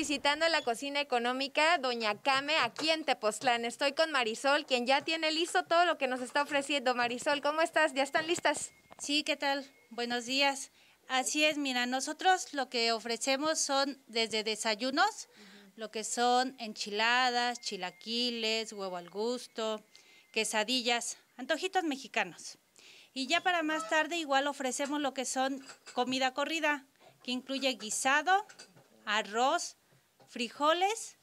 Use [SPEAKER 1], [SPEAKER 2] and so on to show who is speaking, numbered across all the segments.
[SPEAKER 1] visitando la cocina económica Doña Came aquí en Tepoztlán. Estoy con Marisol, quien ya tiene listo todo lo que nos está ofreciendo. Marisol, ¿cómo estás? ¿Ya están listas? Sí,
[SPEAKER 2] ¿qué tal? Buenos días. Así es, mira, nosotros lo que ofrecemos son desde desayunos, lo que son enchiladas, chilaquiles, huevo al gusto, quesadillas, antojitos mexicanos. Y ya para más tarde igual ofrecemos lo que son comida corrida, que incluye guisado, arroz, frijoles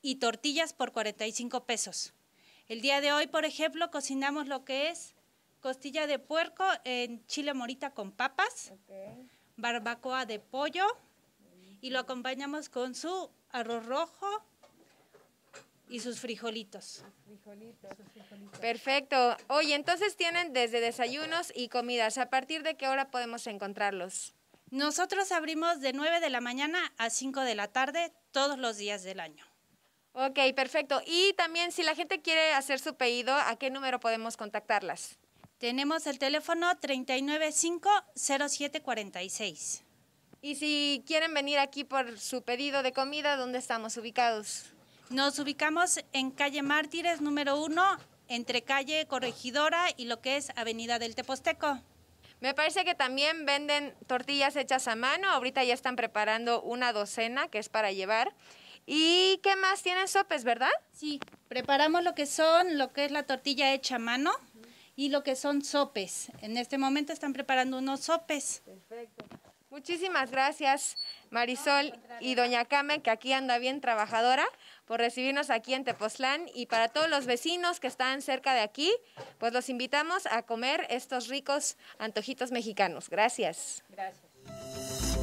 [SPEAKER 2] y tortillas por 45 pesos. El día de hoy, por ejemplo, cocinamos lo que es costilla de puerco en chile morita con papas, barbacoa de pollo y lo acompañamos con su arroz rojo y sus frijolitos. frijolitos.
[SPEAKER 1] Perfecto. Oye, entonces tienen desde desayunos y comidas. ¿A partir de qué hora podemos encontrarlos? Nosotros abrimos de 9 de la mañana a 5 de
[SPEAKER 2] la tarde todos los días del año. Ok, perfecto. Y también si la gente quiere hacer su pedido, ¿a qué número podemos contactarlas? Tenemos el teléfono 3950746. Y si quieren venir aquí por su pedido de comida, ¿dónde estamos ubicados? Nos ubicamos en calle Mártires número
[SPEAKER 1] 1, entre calle Corregidora y lo que es Avenida del Teposteco. Me parece que también venden tortillas hechas a mano. Ahorita ya están preparando una docena que es para llevar. ¿Y qué más tienen sopes, verdad? Sí, preparamos lo que son,
[SPEAKER 2] lo que es la tortilla hecha a mano y lo que son sopes. En este momento están preparando
[SPEAKER 1] unos sopes. Perfecto. Muchísimas gracias Marisol y doña Carmen, que aquí anda bien trabajadora, por recibirnos aquí en Tepoztlán. Y para todos los vecinos que están cerca de aquí, pues los invitamos a comer estos ricos antojitos mexicanos. Gracias. Gracias.